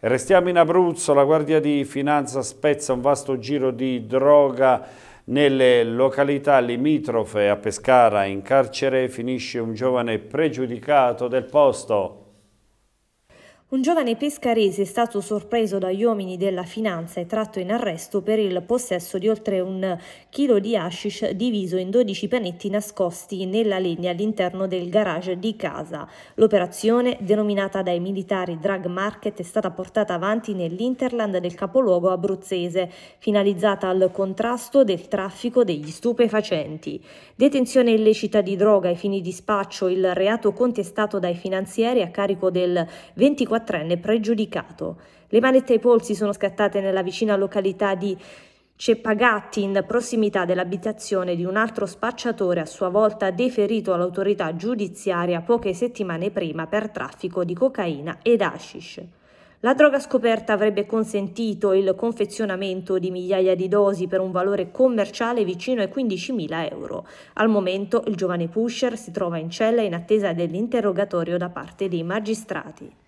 Restiamo in Abruzzo, la Guardia di Finanza spezza un vasto giro di droga nelle località limitrofe a Pescara. In carcere finisce un giovane pregiudicato del posto. Un giovane pescarese è stato sorpreso dagli uomini della finanza e tratto in arresto per il possesso di oltre un chilo di hashish diviso in 12 panetti nascosti nella legna all'interno del garage di casa. L'operazione, denominata dai militari Drug Market, è stata portata avanti nell'Interland del capoluogo abruzzese, finalizzata al contrasto del traffico degli stupefacenti. Detenzione illecita di droga ai fini di spaccio, il reato contestato dai finanzieri a carico del 24 24enne pregiudicato. Le manette ai polsi sono scattate nella vicina località di Ceppagatti, in prossimità dell'abitazione di un altro spacciatore, a sua volta deferito all'autorità giudiziaria poche settimane prima per traffico di cocaina ed hashish. La droga scoperta avrebbe consentito il confezionamento di migliaia di dosi per un valore commerciale vicino ai 15.000 euro. Al momento il giovane pusher si trova in cella in attesa dell'interrogatorio da parte dei magistrati.